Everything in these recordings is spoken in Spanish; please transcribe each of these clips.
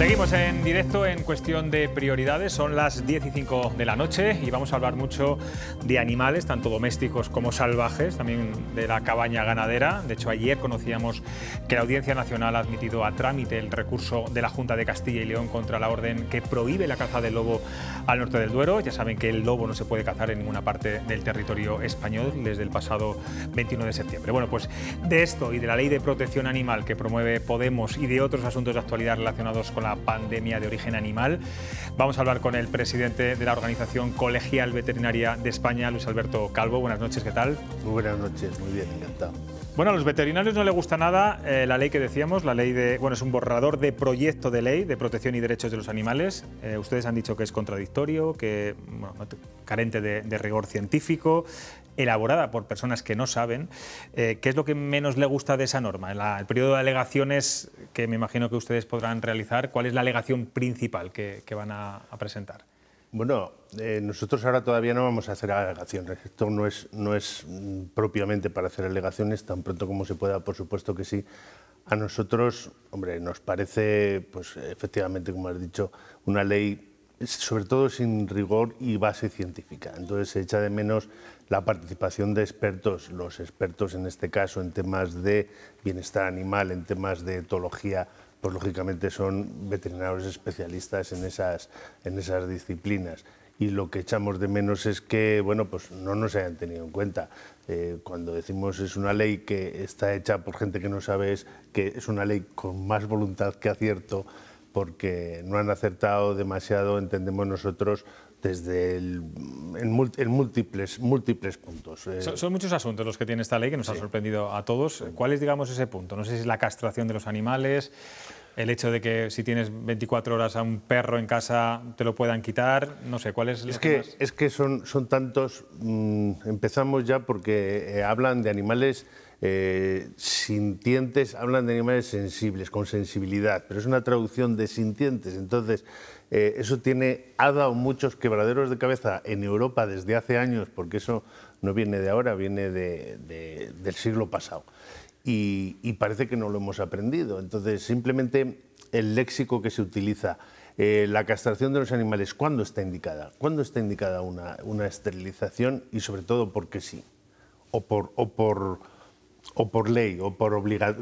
Seguimos en directo en cuestión de prioridades. Son las 10 y 5 de la noche y vamos a hablar mucho de animales, tanto domésticos como salvajes, también de la cabaña ganadera. De hecho, ayer conocíamos que la Audiencia Nacional ha admitido a trámite el recurso de la Junta de Castilla y León contra la orden que prohíbe la caza del lobo al norte del Duero. Ya saben que el lobo no se puede cazar en ninguna parte del territorio español desde el pasado 21 de septiembre. Bueno, pues de esto y de la ley de protección animal que promueve Podemos y de otros asuntos de actualidad relacionados con la pandemia de origen animal. Vamos a hablar con el presidente de la Organización Colegial Veterinaria de España, Luis Alberto Calvo. Buenas noches, ¿qué tal? Muy buenas noches, muy bien, encantado. Bueno, a los veterinarios no les gusta nada eh, la ley que decíamos, la ley de, bueno, es un borrador de proyecto de ley de protección y derechos de los animales. Eh, ustedes han dicho que es contradictorio, que carente de rigor científico, elaborada por personas que no saben, eh, ¿qué es lo que menos le gusta de esa norma? el periodo de alegaciones que me imagino que ustedes podrán realizar, ¿cuál es la alegación principal que, van a, presentar? Bueno, eh, nosotros ahora todavía no vamos a hacer alegaciones. Esto no es, no es mm, propiamente para hacer alegaciones, tan pronto como se pueda, por supuesto que sí. A nosotros, hombre, nos parece, pues efectivamente, como has dicho, una ley sobre todo sin rigor y base científica. Entonces se echa de menos la participación de expertos, los expertos en este caso en temas de bienestar animal, en temas de etología, pues lógicamente son veterinarios especialistas en esas, en esas disciplinas. Y lo que echamos de menos es que, bueno, pues no nos hayan tenido en cuenta. Eh, cuando decimos es una ley que está hecha por gente que no sabe, es que es una ley con más voluntad que acierto, porque no han acertado demasiado, entendemos nosotros, desde el, en, múltiples, múltiples puntos. Eh. Son, muchos asuntos los que tiene esta ley que nos ha sorprendido a todos. ¿Cuál es, digamos, ese punto? No sé si es la castración de los animales, el hecho de que si tienes 24 horas a un perro en casa te lo puedan quitar, no sé, ¿cuál es? Es que, es que son, son tantos, mm, empezamos ya porque eh, hablan de animales eh, sintientes, hablan de animales sensibles, con sensibilidad, pero es una traducción de sintientes, entonces eh, eso tiene, ha dado muchos quebraderos de cabeza en Europa desde hace años, porque eso no viene de ahora, viene del siglo pasado. Y, parece que no lo hemos aprendido. Entonces, simplemente el léxico que se utiliza, eh, la castración de los animales, ¿cuándo está indicada? ¿Cuándo está indicada una, esterilización y sobre todo por qué sí? O por, o por o por ley o por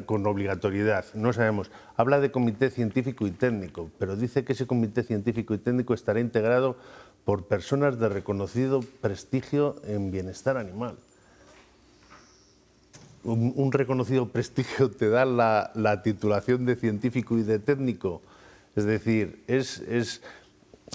con obligatoriedad, no sabemos. Habla de comité científico y técnico, pero dice que ese comité científico y técnico estará integrado por personas de reconocido prestigio en bienestar animal. Un, reconocido prestigio te da la, titulación de científico y de técnico. Es decir, es,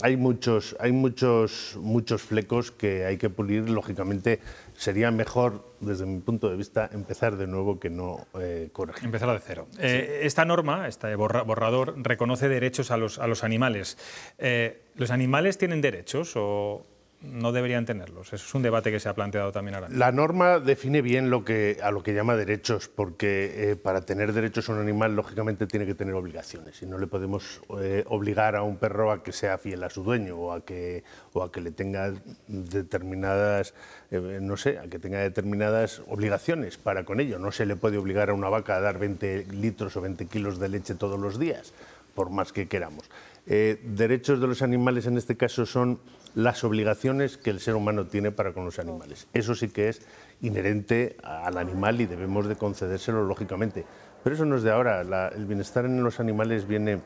hay, muchos, hay muchos, muchos flecos que hay que pulir, lógicamente, sería mejor, desde mi punto de vista, empezar de nuevo que no eh, corregir. Empezar de cero. Eh, esta norma, este borrador, reconoce derechos a los, a los animales. Eh, ¿Los animales tienen derechos o, no deberían tenerlos. Eso es un debate que se ha planteado también ahora. La norma define bien lo que, a lo que llama derechos, porque eh, para tener derechos un animal, lógicamente, tiene que tener obligaciones. Y no le podemos eh, obligar a un perro a que sea fiel a su dueño o a que, o que le tenga determinadas, eh, no sé, a que tenga determinadas obligaciones para con ello. No se le puede obligar a una vaca a dar 20 litros o 20 kilos de leche todos los días, por más que queramos. derechos de los animales en este caso son las obligaciones que el ser humano tiene para con los animales. Eso sí que es inherente al animal y debemos de concedérselo lógicamente. Pero eso no es de ahora. el bienestar en los animales viene,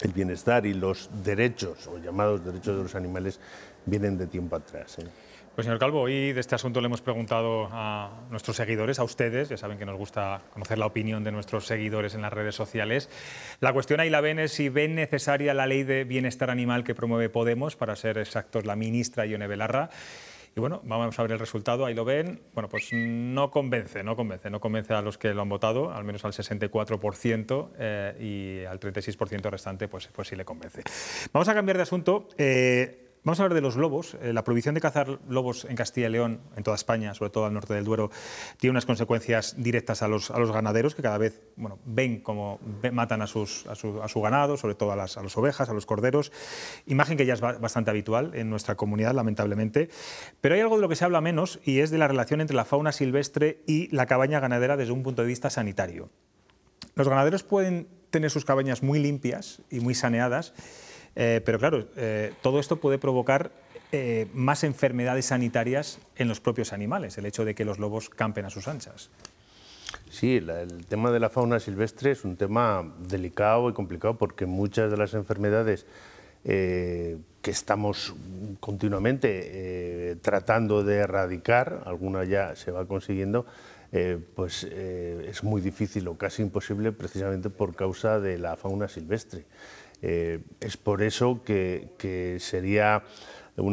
el bienestar y los derechos, o llamados derechos de los animales, vienen de tiempo atrás. ¿eh? Pues señor Calvo, hoy de este asunto le hemos preguntado a nuestros seguidores, a ustedes, ya saben que nos gusta conocer la opinión de nuestros seguidores en las redes sociales. La cuestión ahí la ven es si ven necesaria la ley de bienestar animal que promueve Podemos, para ser exactos la ministra Ione Belarra. Y bueno, vamos a ver el resultado, ahí lo ven. Bueno, pues no convence, no convence, no convence a los que lo han votado, al menos al 64% eh, y al 36% restante, pues, pues sí le convence. Vamos a cambiar de asunto. Eh, Vamos a hablar de los lobos. Eh, la prohibición de cazar lobos en Castilla y León, en toda España, sobre todo al norte del Duero, tiene unas consecuencias directas a los, ganaderos que cada vez bueno, ven cómo matan a, su, ganado, sobre todo a las, a las ovejas, a los corderos. Imagen que ya es bastante habitual en nuestra comunidad, lamentablemente. Pero hay algo de lo que se habla menos y es de la relación entre la fauna silvestre y la cabaña ganadera desde un punto de vista sanitario. Los ganaderos pueden tener sus cabañas muy limpias y muy saneadas eh, pero claro, eh, todo esto puede provocar eh, más enfermedades sanitarias en los propios animales, el hecho de que los lobos campen a sus anchas. Sí, el tema de la fauna silvestre es un tema delicado y complicado porque muchas de las enfermedades que estamos continuamente tratando de erradicar, alguna ya se va consiguiendo, pues es muy difícil o casi imposible precisamente por causa de la fauna silvestre. Eh, es por eso que, sería pues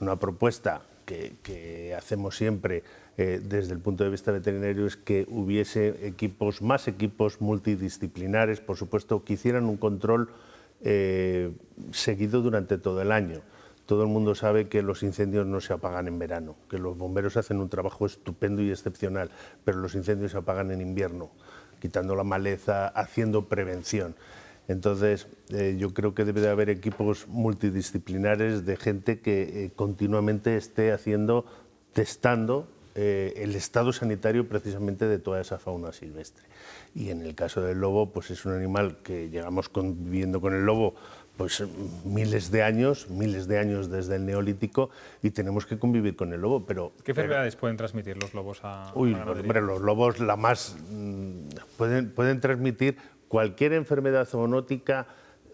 una, propuesta que, hacemos siempre eh, desde el punto de vista veterinario es que hubiese equipos, más equipos multidisciplinares, por supuesto, que hicieran un control eh, seguido durante todo el año. Todo el mundo sabe que los incendios no se apagan en verano, que los bomberos hacen un trabajo estupendo y excepcional, pero los incendios se apagan en invierno, quitando la maleza, haciendo prevención. Entonces, eh, yo creo que debe de haber equipos multidisciplinares de gente que eh, continuamente esté haciendo, testando eh, el estado sanitario precisamente de toda esa fauna silvestre. Y en el caso del lobo, pues es un animal que llegamos conviviendo con el lobo pues miles de años, miles de años desde el neolítico y tenemos que convivir con el lobo, pero... ¿Qué enfermedades pueden transmitir los lobos a... Uy, hombre, los lobos la más... Mm, pueden transmitir cualquier enfermedad zoonótica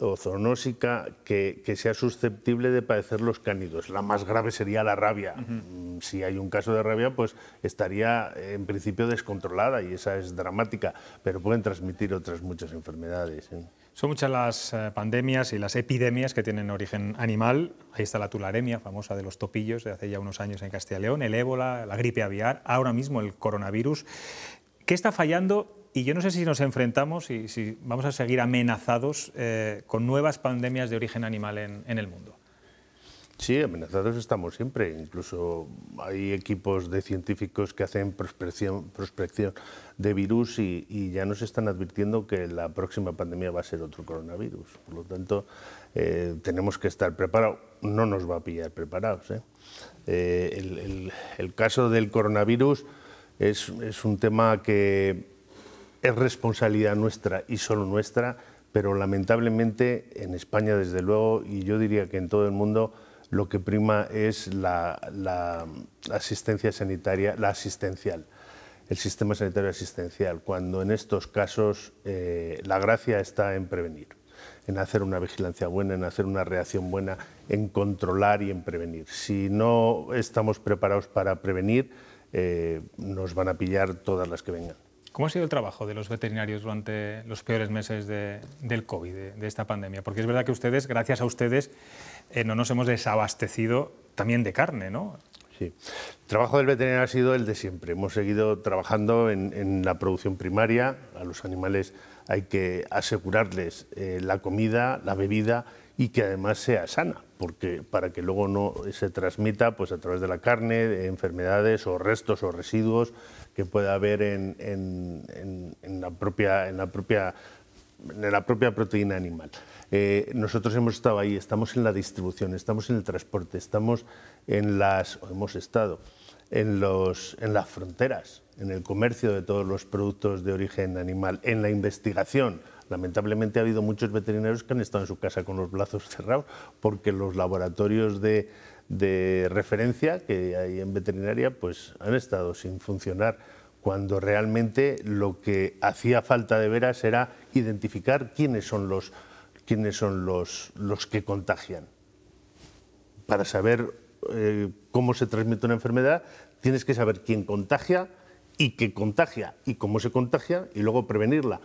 o zoonósica que, sea susceptible de padecer los cánidos. La más grave sería la rabia. Mm, si hay un caso de rabia, pues estaría eh, en principio descontrolada y esa es dramática, pero pueden transmitir otras muchas enfermedades. ¿eh? Son muchas las eh, pandemias y las epidemias que tienen origen animal. Ahí está la tularemia, famosa de los topillos de hace ya unos años en Castilla León, el ébola, la gripe aviar, ahora mismo el coronavirus. ¿Qué está fallando y yo no sé si nos enfrentamos y si vamos a seguir amenazados eh, con nuevas pandemias de origen animal en, el mundo. Sí, amenazados estamos siempre. Incluso hay equipos de científicos que hacen prospección, de virus y, ya nos están advirtiendo que la próxima pandemia va a ser otro coronavirus. Por lo tanto, eh, tenemos que estar preparados. No nos va a pillar preparados. ¿eh? el, caso del coronavirus es un tema que es responsabilidad nuestra y solo nuestra, pero lamentablemente en España, desde luego, y yo diría que en todo el mundo, lo que prima es la, asistencia sanitaria, la asistencial, el sistema sanitario asistencial, cuando en estos casos eh, la gracia está en prevenir, en hacer una vigilancia buena, en hacer una reacción buena, en controlar y en prevenir. Si no estamos preparados para prevenir, eh, nos van a pillar todas las que vengan. ¿Cómo ha sido el trabajo de los veterinarios durante los peores meses del COVID, de, esta pandemia? Porque es verdad que ustedes, gracias a ustedes, eh, no nos hemos desabastecido también de carne, ¿no? Sí. El trabajo del veterinario ha sido el de siempre. Hemos seguido trabajando en, la producción primaria. A los animales hay que asegurarles eh, la comida, la bebida y que además sea sana, porque para que luego no se transmita pues, a través de la carne, enfermedades o restos o residuos que pueda haber en, en, la, propia, proteína animal. Eh, nosotros hemos estado ahí, estamos en la distribución, estamos en el transporte, estamos en las, hemos estado en, en las fronteras, en el comercio de todos los productos de origen animal, en la investigación Lamentablemente ha habido muchos veterinarios que han estado en su casa con los brazos cerrados porque los laboratorios de, referencia que hay en veterinaria pues, han estado sin funcionar cuando realmente lo que hacía falta de veras era identificar quiénes son los, quiénes son los, que contagian. Para saber eh, cómo se transmite una enfermedad, tienes que saber quién contagia y qué contagia y cómo se contagia y luego prevenirla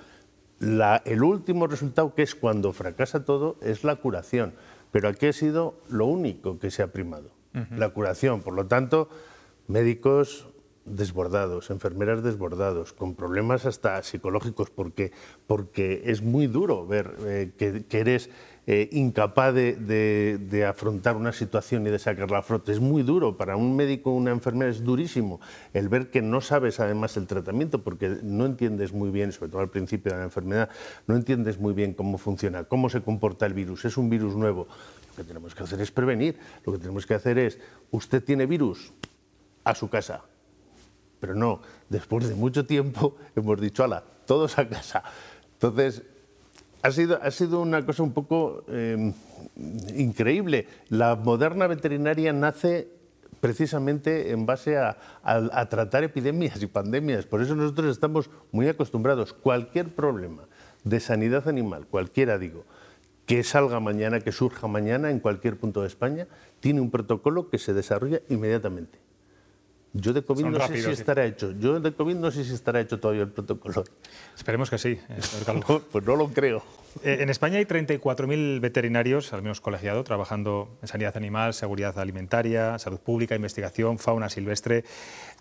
el último resultado, que es cuando fracasa todo, es la curación. Pero aquí ha sido lo único que se ha primado, la curación. Por lo tanto, médicos, desbordados, enfermeras desbordados, con problemas hasta psicológicos, porque, es muy duro ver eh, que, eres eh, incapaz de, afrontar una situación y de sacarla a flote. Es muy duro, para un médico, una enfermera es durísimo el ver que no sabes además el tratamiento, porque no entiendes muy bien, sobre todo al principio de la enfermedad, no entiendes muy bien cómo funciona, cómo se comporta el virus, es un virus nuevo. Lo que tenemos que hacer es prevenir, lo que tenemos que hacer es, usted tiene virus, a su casa, pero no, después de mucho tiempo hemos dicho, ala, todos a casa. Entonces, ha sido, ha sido una cosa un poco em, increíble. La moderna veterinaria nace precisamente en base a, tratar epidemias y pandemias. Por eso nosotros estamos muy acostumbrados. Cualquier problema de sanidad animal, cualquiera digo, que salga mañana, que surja mañana en cualquier punto de España, tiene un protocolo que se desarrolla inmediatamente. Yo de COVID no sé si estará hecho. Yo no sé si estará hecho todavía el protocolo. Esperemos que sí. Eh, no, pues no lo creo. Eh, en España hay 34.000 veterinarios, al menos colegiado, trabajando en sanidad animal, seguridad alimentaria, salud pública, investigación, fauna silvestre.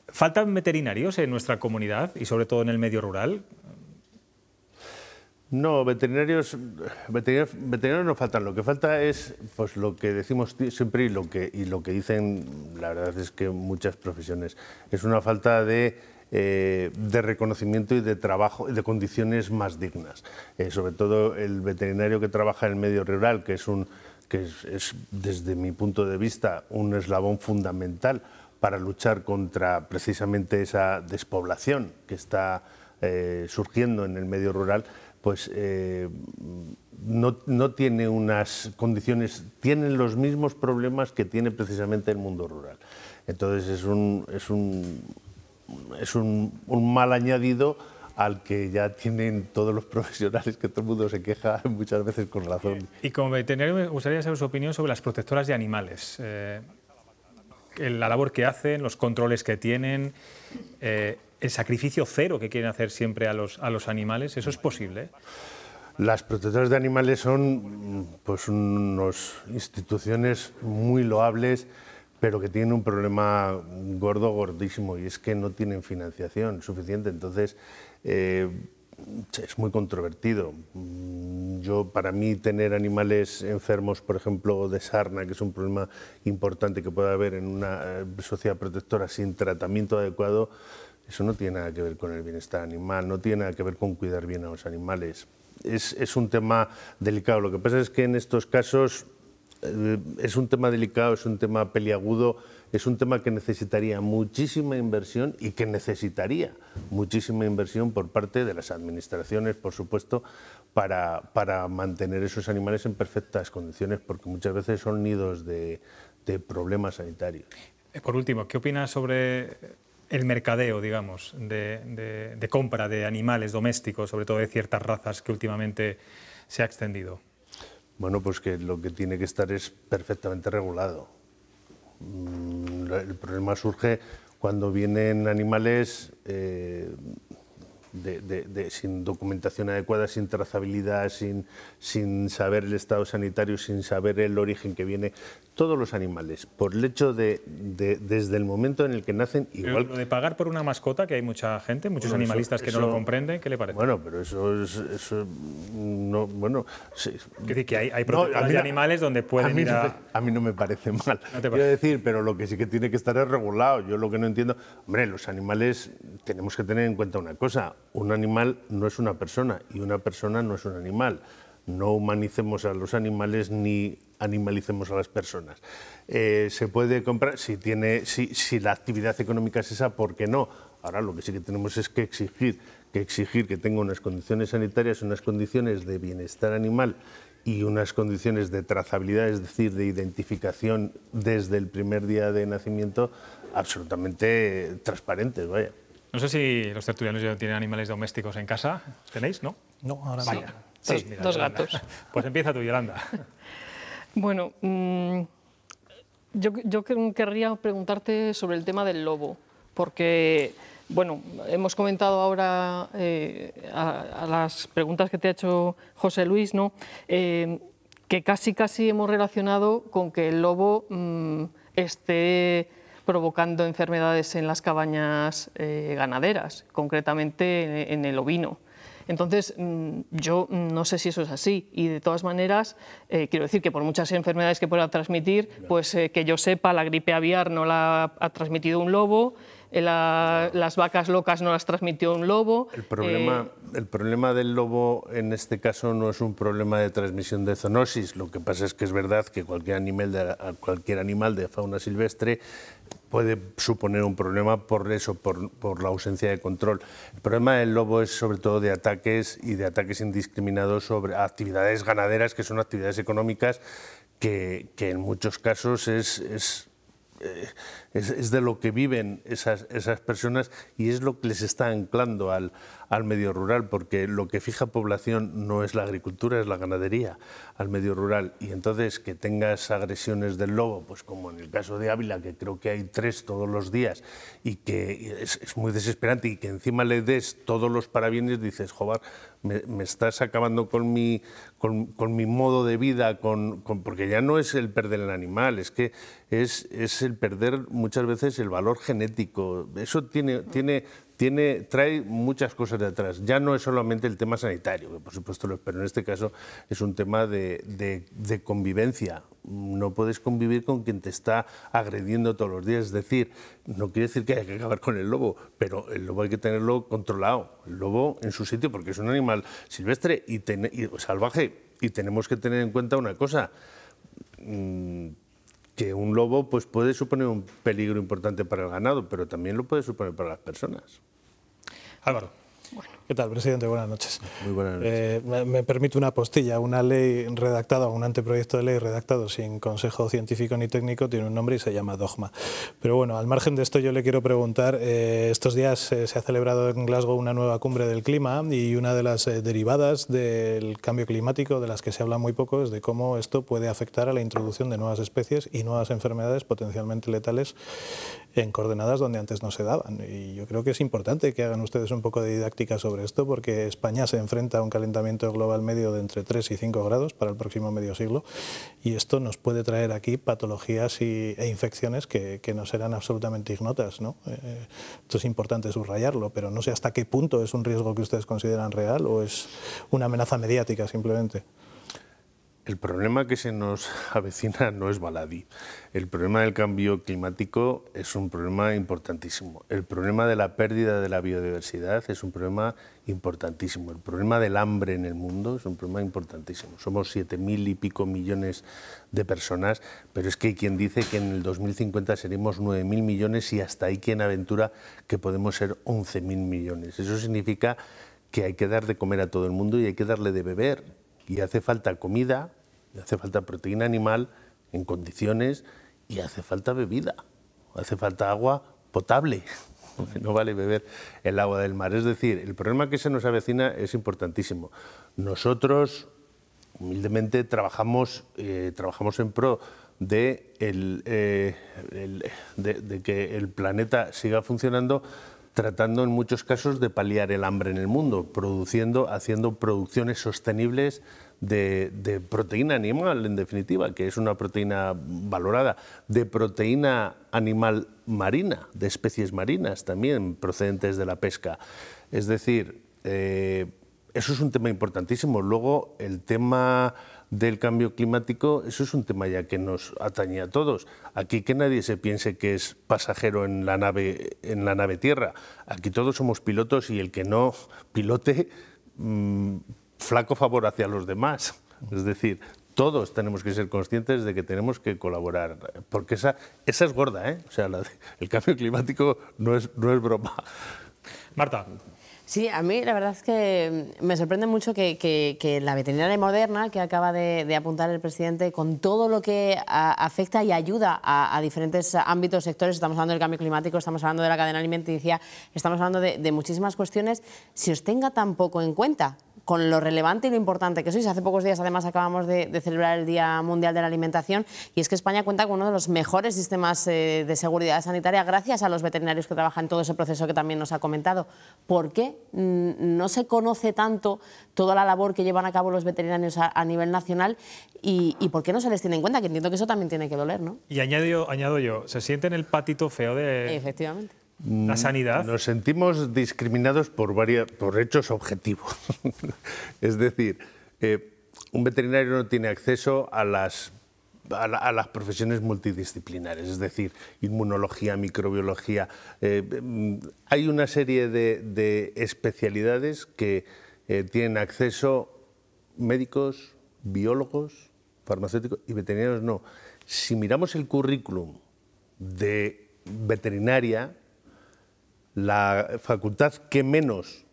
¿Faltan veterinarios en nuestra comunidad y sobre todo en el medio rural? No, veterinarios, veterinarios, no faltan. Lo que falta es pues, lo que decimos siempre y lo que, y lo que dicen, la verdad es que muchas profesiones. Es una falta de, eh, reconocimiento y de trabajo, de condiciones más dignas. Eh, sobre todo el veterinario que trabaja en el medio rural, que es un que es, desde mi punto de vista un eslabón fundamental para luchar contra precisamente esa despoblación que está eh, surgiendo en el medio rural, pues eh, no, tiene unas condiciones, tienen los mismos problemas que tiene precisamente el mundo rural. Entonces es un, es un, es un, mal añadido al que ya tienen todos los profesionales, que todo el mundo se queja muchas veces con razón. Y como veterinario me gustaría saber su opinión sobre las protectoras de animales, eh, la labor que hacen, los controles que tienen, eh, el sacrificio cero que quieren hacer siempre a los, a los animales, ¿eso es posible? ¿eh? Las protectoras de animales son pues, unas instituciones muy loables, pero que tienen un problema gordo, gordísimo, y es que no tienen financiación suficiente. Entonces, eh, es muy controvertido. Yo, para mí, tener animales enfermos, por ejemplo, de sarna, que es un problema importante que puede haber en una eh, sociedad protectora sin tratamiento adecuado, eso no tiene nada que ver con el bienestar animal, no tiene nada que ver con cuidar bien a los animales. Es, un tema delicado. Lo que pasa es que en estos casos eh, es un tema delicado, es un tema peliagudo, es un tema que necesitaría muchísima inversión y que necesitaría muchísima inversión por parte de las administraciones, por supuesto, para, para mantener esos animales en perfectas condiciones, porque muchas veces son nidos de, de problemas sanitarios. Eh, por último, ¿qué opinas sobre el mercadeo, digamos, de, compra de animales domésticos, sobre todo de ciertas razas que últimamente se ha extendido? Bueno, pues que lo que tiene que estar es perfectamente regulado. Mm, el problema surge cuando vienen animales eh, sin documentación adecuada, sin trazabilidad, sin, sin saber el estado sanitario, sin saber el origen que viene todos los animales, por el hecho de, desde el momento en el que nacen igual. Lo de pagar por una mascota, que hay mucha gente, muchos animalistas que no lo comprenden, ¿qué le parece? Bueno, pero eso es... Eso, no, bueno, Es decir, que hay, animales donde pueden a mí, ir a... a... mí no me parece mal. No te Quiero decir, pero lo que sí que tiene que estar es regulado. Yo lo que no entiendo... Hombre, los animales tenemos que tener en cuenta una cosa. Un animal no es una persona y una persona no es un animal no humanicemos a los animales ni animalicemos a las personas. Eh, se puede comprar, si, tiene, si, la actividad económica es esa, ¿por qué no? Ahora lo que sí que tenemos es que exigir que exigir que tenga unas condiciones sanitarias, unas condiciones de bienestar animal y unas condiciones de trazabilidad, es decir, de identificación desde el primer día de nacimiento absolutamente transparentes, No sé si los tertulianos ya tienen animales domésticos en casa, ¿tenéis, no? No, ahora vaya dos, gatos. Pues empieza tú, Yolanda. Bueno, mm, yo, querría preguntarte sobre el tema del lobo, porque, bueno, hemos comentado ahora eh, a, las preguntas que te ha hecho José Luis, ¿no? Eh, que casi, casi hemos relacionado con que el lobo mm, esté provocando enfermedades en las cabañas eh, ganaderas, concretamente en el ovino. Entonces, mm, yo no sé si eso es así. Y de todas maneras, eh, quiero decir que por muchas enfermedades que pueda transmitir, pues eh, que yo sepa, la gripe aviar no la ha transmitido un lobo, eh, las vacas locas no las transmitió un lobo. El problema, el problema del lobo en este caso no es un problema de transmisión de zoonosis, lo que pasa es que es verdad que cualquier animal de, cualquier animal de fauna silvestre puede suponer un problema por eso, por, por, la ausencia de control. El problema del lobo es sobre todo de ataques y de ataques indiscriminados sobre actividades ganaderas, que son actividades económicas, que, en muchos casos eh, es, es de lo que viven esas, esas, personas y es lo que les está anclando al, al medio rural, porque lo que fija población no es la agricultura, es la ganadería al medio rural. Y entonces que tengas agresiones del lobo, pues como en el caso de Ávila, que creo que hay tres todos los días, y que es, muy desesperante, y que encima le des todos los parabienes, dices, jobar me, estás acabando con mi, con, mi modo de vida, con, porque ya no es el perder el animal, es que es, el perder muchas veces el valor genético. Eso tiene, tiene tiene, trae muchas cosas detrás. Ya no es solamente el tema sanitario, que por supuesto lo es, pero en este caso es un tema de, convivencia. No puedes convivir con quien te está agrediendo todos los días. Es decir, no quiere decir que hay que acabar con el lobo, pero el lobo hay que tenerlo controlado. El lobo en su sitio, porque es un animal silvestre y, salvaje. Y tenemos que tener en cuenta una cosa. Mm, que un lobo pues, puede suponer un peligro importante para el ganado, pero también lo puede suponer para las personas. Álvaro. Bueno. ¿Qué tal, presidente? Buenas noches. Muy buenas noches. Eh, me, permite una postilla. Una ley redactada, un anteproyecto de ley redactado sin consejo científico ni técnico, tiene un nombre y se llama dogma. Pero bueno, al margen de esto yo le quiero preguntar, eh, estos días eh, se ha celebrado en Glasgow una nueva cumbre del clima y una de las derivadas del cambio climático, de las que se habla muy poco, es de cómo esto puede afectar a la introducción de nuevas especies y nuevas enfermedades potencialmente letales en coordenadas donde antes no se daban. Y yo creo que es importante que hagan ustedes un poco de didáctica sobre esto porque España se enfrenta a un calentamiento global medio de entre 3 y 5 grados para el próximo medio siglo y esto nos puede traer aquí patologías e infecciones que, que no serán absolutamente ignotas. ¿no? Eh, esto es importante subrayarlo, pero no sé hasta qué punto es un riesgo que ustedes consideran real o es una amenaza mediática simplemente. El problema que se nos avecina no es baladí. El problema del cambio climático es un problema importantísimo. El problema de la pérdida de la biodiversidad es un problema importantísimo. El problema del hambre en el mundo es un problema importantísimo. Somos siete mil y pico millones de personas, pero es que hay quien dice que en el 2050 seremos nueve mil millones y hasta ahí quien aventura que podemos ser once mil millones. Eso significa que hay que dar de comer a todo el mundo y hay que darle de beber y hace falta comida, hace falta proteína animal en condiciones y hace falta bebida, hace falta agua potable, no vale beber el agua del mar. Es decir, el problema que se nos avecina es importantísimo. Nosotros, humildemente, trabajamos, eh, trabajamos en pro eh, de, de que el planeta siga funcionando tratando en muchos casos de paliar el hambre en el mundo, produciendo, haciendo producciones sostenibles de, proteína animal, en definitiva, que es una proteína valorada, de proteína animal marina, de especies marinas también procedentes de la pesca. Es decir, eh, eso es un tema importantísimo. Luego, el tema del cambio climático, eso es un tema ya que nos atañe a todos. Aquí que nadie se piense que es pasajero en la nave, en la nave tierra. Aquí todos somos pilotos y el que no pilote mm, flaco favor hacia los demás. Es decir, todos tenemos que ser conscientes de que tenemos que colaborar, porque esa, esa es gorda, ¿eh? O sea, el cambio climático no es, no es broma. Marta. Sí, a mí la verdad es que me sorprende mucho que, la veterinaria moderna, que acaba de, apuntar el presidente, con todo lo que afecta y ayuda a, diferentes ámbitos, sectores, estamos hablando del cambio climático, estamos hablando de la cadena alimenticia, estamos hablando de, muchísimas cuestiones, si os tenga tan poco en cuenta con lo relevante y lo importante que sois. Hace pocos días, además, acabamos de, celebrar el Día Mundial de la Alimentación y es que España cuenta con uno de los mejores sistemas eh, de seguridad sanitaria gracias a los veterinarios que trabajan en todo ese proceso que también nos ha comentado. ¿Por qué no se conoce tanto toda la labor que llevan a cabo los veterinarios a, nivel nacional y, por qué no se les tiene en cuenta? Que entiendo que eso también tiene que doler, ¿no? Y añado, añado yo, se sienten el patito feo de... Efectivamente. Mm, la sanidad. Nos sentimos discriminados por, hechos objetivos. es decir, eh, un veterinario no tiene acceso a las, las, profesiones multidisciplinares, es decir, inmunología, microbiología. Eh, mm, hay una serie de, especialidades que eh, tienen acceso médicos, biólogos, farmacéuticos y veterinarios no. Si miramos el currículum de veterinaria, la facultad que menos,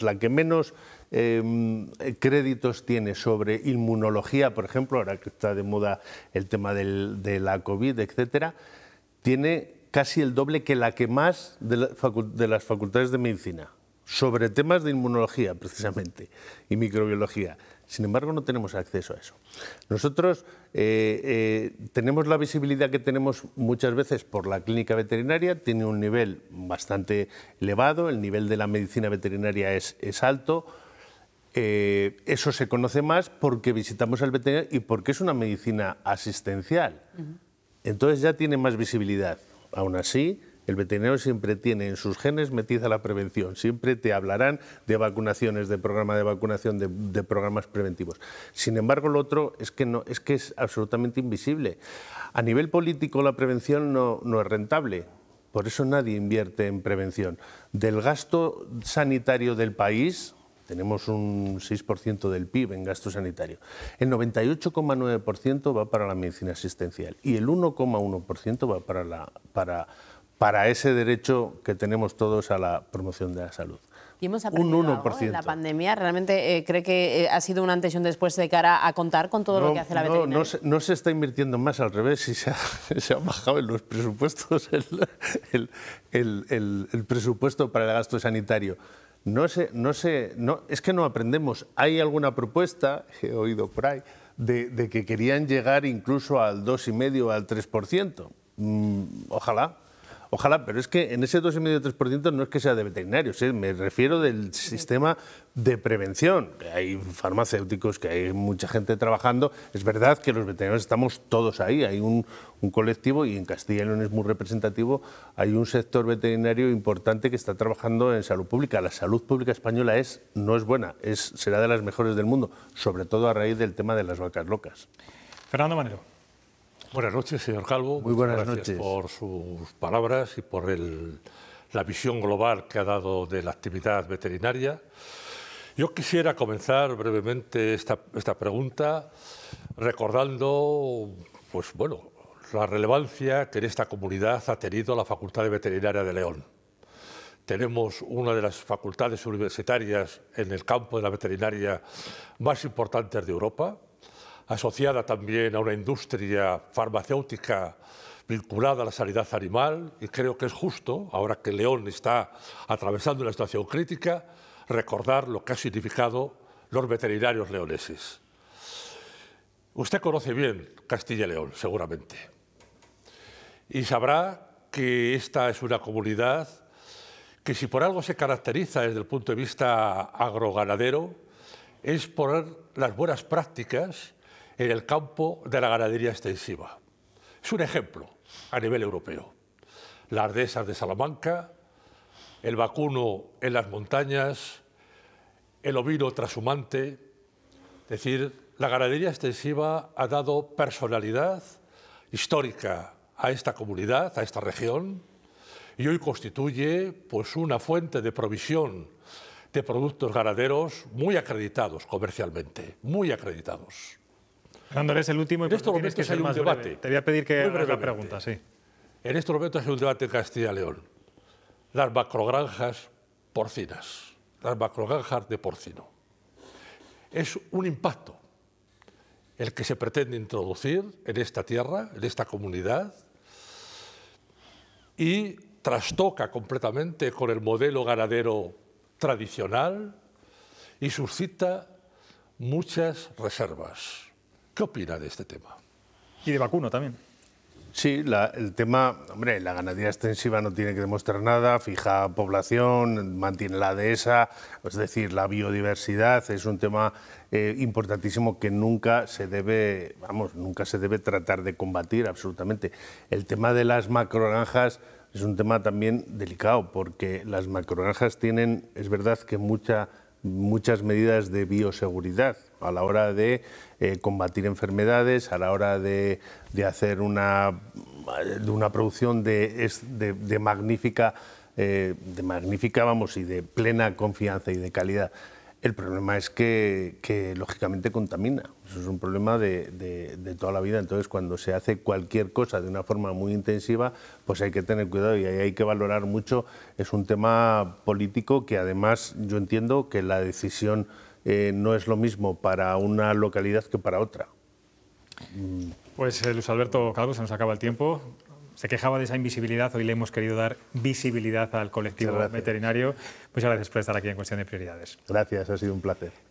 la que menos em, créditos tiene sobre inmunología, por ejemplo, ahora que está de moda el tema de la COVID, etcétera, tiene casi el doble que la que más de, de las facultades de medicina sobre temas de inmunología, precisamente, y microbiología. Sin embargo, no tenemos acceso a eso. Nosotros eh, eh, tenemos la visibilidad que tenemos muchas veces por la clínica veterinaria, tiene un nivel bastante elevado, el nivel de la medicina veterinaria es, alto. Eh, eso se conoce más porque visitamos al veterinario y porque es una medicina asistencial. Entonces ya tiene más visibilidad. Aún así, el veterinario siempre tiene en sus genes metida la prevención, siempre te hablarán de vacunaciones, de programa de vacunación, de, programas preventivos. Sin embargo, lo otro es que, es absolutamente invisible. A nivel político la prevención no, es rentable, por eso nadie invierte en prevención. Del gasto sanitario del país, tenemos un 6% del PIB en gasto sanitario. El 98,9% va para la medicina asistencial y el 1,1% va para la, para para ese derecho que tenemos todos a la promoción de la salud. Y un 1%. Algo ¿eh? la pandemia. ¿Realmente eh, cree que eh, ha sido un antes y un después de cara a contar con todo lo que hace la veterinaria? No, no se, está invirtiendo más, al revés, si se, ha, bajado en los presupuestos el, presupuesto para el gasto sanitario. No se, no se, no, es que no aprendemos. Hay alguna propuesta, he oído por ahí, de, que querían llegar incluso al 2,5 o al 3%. Mm, ojalá, Ojalá, pero es que en ese 2,5-3% no es que sea de veterinarios, ¿eh? me refiero del sistema de prevención, hay farmacéuticos, que hay mucha gente trabajando. Es verdad que los veterinarios estamos todos ahí, hay un, un colectivo y en Castilla y León es muy representativo, hay un sector veterinario importante que está trabajando en salud pública. La salud pública española es, no es buena, es, será de las mejores del mundo, sobre todo a raíz del tema de las vacas locas. Fernando Manero. Buenas noches, señor Calvo. Muy buenas noches. Por sus palabras y por la visión global que ha dado de la actividad veterinaria. Yo quisiera comenzar brevemente esta, pregunta recordando, pues bueno, la relevancia que en esta comunidad ha tenido la Facultad de Veterinaria de León. Tenemos una de las facultades universitarias en el campo de la veterinaria más importantes de Europa, asociada también a una industria farmacéutica vinculada a la sanidad animal y creo que es justo, ahora que León está atravesando una situación crítica, recordar lo que ha significado los veterinarios leoneses. Usted conoce bien Castilla y León, seguramente, y sabrá que esta es una comunidad que si por algo se caracteriza desde el punto de vista agroganadero, es por las buenas prácticas en el campo de la ganadería extensiva. Es un ejemplo a nivel europeo. Las dehesas de Salamanca, el vacuno en las montañas, el ovino trashumante. Es decir, la ganadería extensiva ha dado personalidad histórica a esta comunidad, a esta región, y hoy constituye pues, una fuente de provisión de productos ganaderos muy acreditados comercialmente, muy acreditados el último y en estos momentos que un debate. Te voy pedir que la pregunta, sí. En estos momentos hay un debate en Castilla-León. Las macrogranjas porcinas, las macrogranjas de porcino. Es un impacto el que se pretende introducir en esta tierra, en esta comunidad, y trastoca completamente con el modelo ganadero tradicional y suscita muchas reservas. ¿Qué opina de este tema? Y de vacuno también. Sí, el tema, hombre, la ganadería extensiva no tiene que demostrar nada, fija población, mantiene la dehesa, es decir, la biodiversidad es un tema eh, importantísimo que nunca se debe, vamos, nunca se debe tratar de combatir absolutamente. El tema de las macrogranjas es un tema también delicado porque las macrogranjas tienen, es verdad que mucha muchas medidas de bioseguridad a la hora de eh, combatir enfermedades, a la hora de, hacer una, una producción de, magnífica, eh, de magnífica, vamos, y de plena confianza y de calidad. El problema es que lógicamente contamina. Eso es un problema de, toda la vida. Entonces, cuando se hace cualquier cosa de una forma muy intensiva, pues hay que tener cuidado y hay que valorar mucho. Es un tema político que además yo entiendo que la decisión eh, no es lo mismo para una localidad que para otra. Pues eh, Luis Alberto Calvo, se nos acaba el tiempo. Se quejaba de esa invisibilidad, hoy le hemos querido dar visibilidad al colectivo veterinario. Muchas gracias por estar aquí en Cuestión de Prioridades. Gracias, ha sido un placer.